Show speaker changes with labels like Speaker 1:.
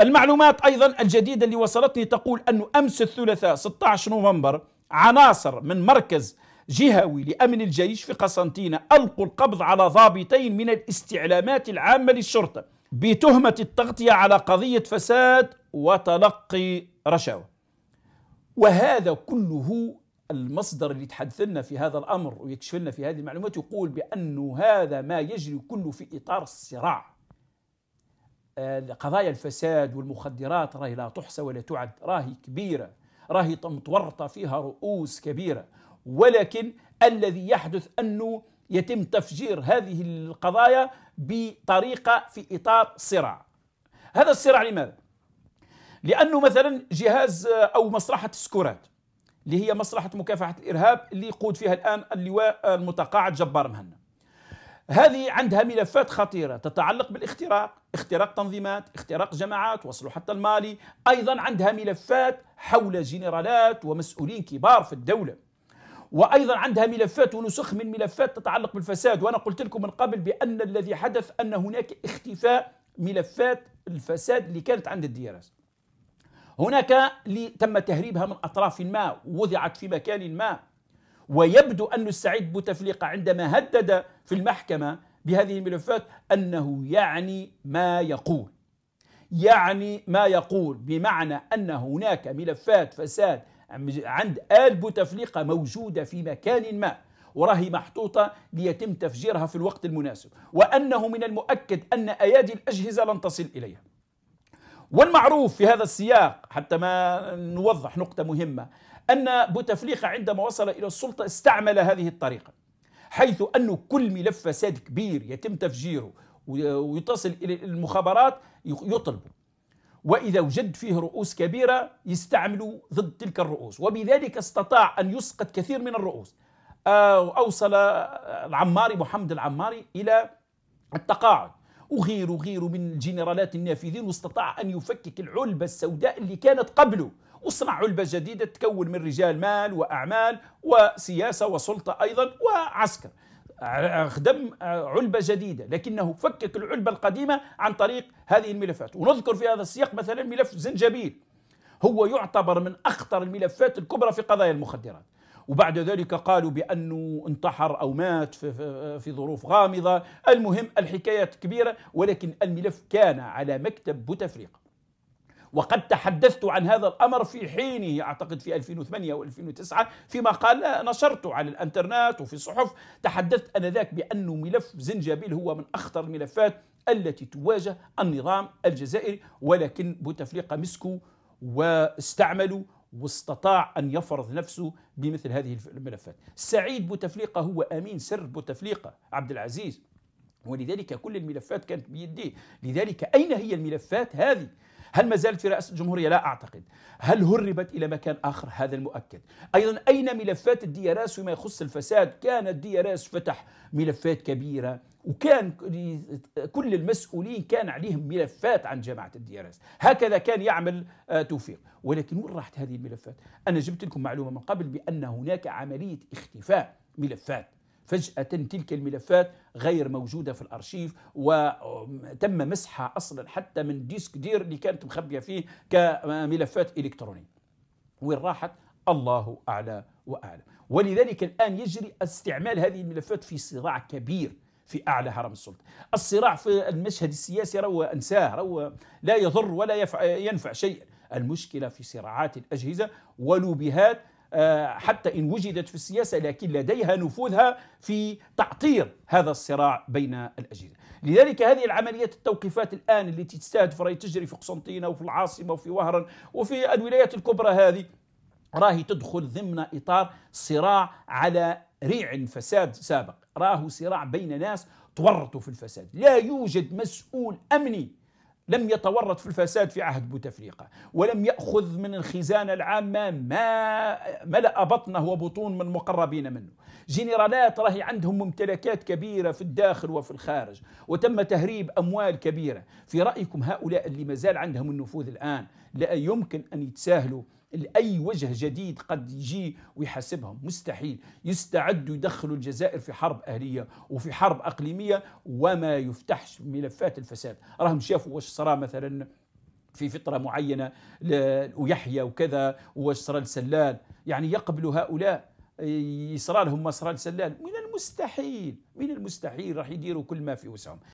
Speaker 1: المعلومات أيضا الجديدة اللي وصلتني تقول أنه أمس الثلاثاء 16 نوفمبر عناصر من مركز جهوي لأمن الجيش في قسنطينة ألقوا القبض على ضابطين من الاستعلامات العامة للشرطة بتهمة التغطية على قضية فساد وتلقي رشاوى وهذا كله المصدر اللي تحدث لنا في هذا الأمر ويكشف لنا في هذه المعلومات يقول بأنه هذا ما يجري كله في إطار الصراع آه، قضايا الفساد والمخدرات راهي لا تحصى ولا تعد راهي كبيرة راهي متورطة فيها رؤوس كبيرة ولكن الذي يحدث أنه يتم تفجير هذه القضايا بطريقة في إطار صراع هذا الصراع لماذا؟ لأنه مثلا جهاز آه، أو مصلحة سكورات اللي هي مصلحة مكافحة الإرهاب اللي يقود فيها الآن اللواء المتقاعد جبار مهنا هذه عندها ملفات خطيرة تتعلق بالاختراق اختراق تنظيمات اختراق جماعات وصلوا حتى المالي أيضا عندها ملفات حول جنرالات ومسؤولين كبار في الدولة وأيضا عندها ملفات ونسخ من ملفات تتعلق بالفساد وأنا قلت لكم من قبل بأن الذي حدث أن هناك اختفاء ملفات الفساد اللي كانت عند الديارات هناك تم تهريبها من أطراف ما وضعت في مكان ما ويبدو أن السعيد بوتفليقة عندما هدد في المحكمة بهذه الملفات أنه يعني ما يقول يعني ما يقول بمعنى أن هناك ملفات فساد عند آل بوتفليقة موجودة في مكان ما وراهي محطوطة ليتم تفجيرها في الوقت المناسب وأنه من المؤكد أن أيادي الأجهزة لن تصل إليها والمعروف في هذا السياق حتى ما نوضح نقطة مهمة أن بوتفليقة عندما وصل إلى السلطة استعمل هذه الطريقة حيث أن كل ملف فساد كبير يتم تفجيره ويتصل إلى المخابرات يطلبه وإذا وجد فيه رؤوس كبيرة يستعملوا ضد تلك الرؤوس وبذلك استطاع أن يسقط كثير من الرؤوس آه، أوصل العماري محمد العماري إلى التقاعد وغيره وغيره من الجنرالات النافذين واستطاع أن يفكك العلبة السوداء اللي كانت قبله وصنع علبة جديدة تكون من رجال مال وأعمال وسياسة وسلطة أيضا وعسكر خدم علبة جديدة لكنه فكك العلبة القديمة عن طريق هذه الملفات ونذكر في هذا السياق مثلا ملف زنجبيل هو يعتبر من أخطر الملفات الكبرى في قضايا المخدرات وبعد ذلك قالوا بأنه انتحر أو مات في, في ظروف غامضة المهم الحكاية كبيرة ولكن الملف كان على مكتب بوتفليقة وقد تحدثت عن هذا الامر في حينه اعتقد في 2008 او 2009 في مقال نشرته على الانترنت وفي الصحف، تحدثت انذاك بانه ملف زنجبيل هو من اخطر الملفات التي تواجه النظام الجزائري ولكن بوتفليقه مسكوا واستعملوا واستطاع أن يفرض نفسه بمثل هذه الملفات سعيد بوتفليقة هو أمين سر بوتفليقة عبد العزيز ولذلك كل الملفات كانت بيديه لذلك أين هي الملفات هذه هل ما زالت في رئاسة الجمهورية لا أعتقد هل هربت إلى مكان آخر هذا المؤكد أيضا أين ملفات الدي ار اس فيما يخص الفساد كان الدي ار اس فتح ملفات كبيرة وكان كل المسؤولين كان عليهم ملفات عن جماعة الدي ار اس هكذا كان يعمل آه، توفيق ولكن وين راحت هذه الملفات أنا جبت لكم معلومة من قبل بأن هناك عملية اختفاء ملفات فجأة تلك الملفات غير موجودة في الأرشيف وتم مسحها أصلا حتى من ديسك دير اللي كانت مخبية فيه كملفات إلكترونية وين راحت الله أعلى وأعلم ولذلك الآن يجري استعمال هذه الملفات في صراع كبير في أعلى هرم السلطة الصراع في المشهد السياسي روى أنساه روى لا يضر ولا ينفع شيئا المشكلة في صراعات الأجهزة ولوبيهات آه، حتى إن وجدت في السياسة لكن لديها نفوذها في تعطير هذا الصراع بين الأجهزة لذلك هذه العمليات التوقيفات الآن التي تستهدف راهي تجري في قسنطينة وفي العاصمة وفي وهران وفي الولايات الكبرى هذه راهي تدخل ضمن إطار صراع على ريع فساد سابق راهو صراع بين ناس تورطوا في الفساد لا يوجد مسؤول أمني لم يتورط في الفساد في عهد بوتفليقة ولم يأخذ من الخزانة العامة ما ملأ بطنه وبطون من مقربين منه جنرالات راهي عندهم ممتلكات كبيرة في الداخل وفي الخارج وتم تهريب أموال كبيرة في رأيكم هؤلاء اللي مازال عندهم النفوذ الآن لا يمكن أن يتساهلوا لأي وجه جديد قد يجي ويحاسبهم مستحيل يستعدوا يدخلوا الجزائر في حرب أهلية وفي حرب أقليمية وما يفتحش ملفات الفساد راهم شافوا واش صرا مثلا في فترة معينة ويحيى وكذا واش صرا السلال يعني يقبلوا هؤلاء يصرى لهم ما صرى لسلال من المستحيل من المستحيل راح يديروا كل ما في وسعهم